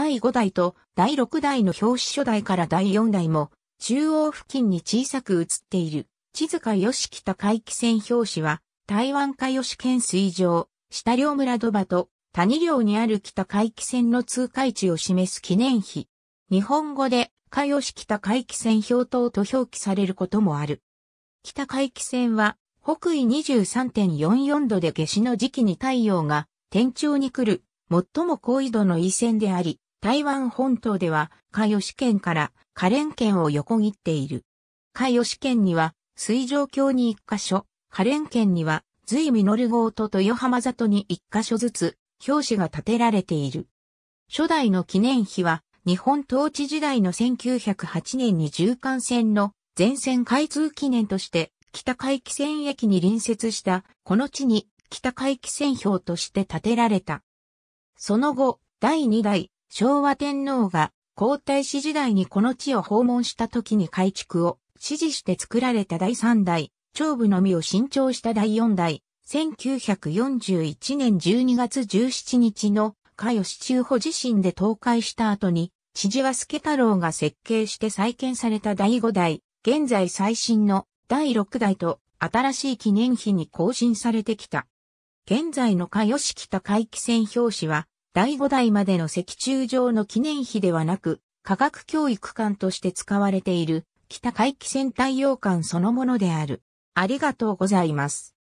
第5代と第6代の表紙初代から第4代も中央付近に小さく写っている地塚義北海汽船表紙は台湾海義県水上、下両村土場と谷両にある北海汽船の通海地を示す記念碑。日本語で海吉北海汽船表等と表記されることもある。北海汽船は北緯23.44度で夏至の時期に太陽が天頂に来る最も高緯度の緯線であり、台湾本島では、予市県からレ連県を横切っている。予市県には、水上橋に一箇所、レ連県には、随実号と豊浜里に一箇所ずつ、表紙が建てられている。初代の記念碑は、日本統治時代の1908年に縦貫線の全線開通記念として北海汽船駅に隣接したこの地に北海汽船標として建てられた。その後、第2代昭和天皇が皇太子時代にこの地を訪問した時に改築を指示して作られた第3代、長部のみを新調した第4代、1941年12月17日の加吉中保地震で倒壊した後に、千々和助太郎が設計して再建された第5代、現在最新の第6代と新しい記念碑に更新されてきた。現在の加吉北回帰線表紙は、第5代までの石柱上の記念碑ではなく、科学教育館として使われている北回帰線太陽館そのものである。ありがとうございます。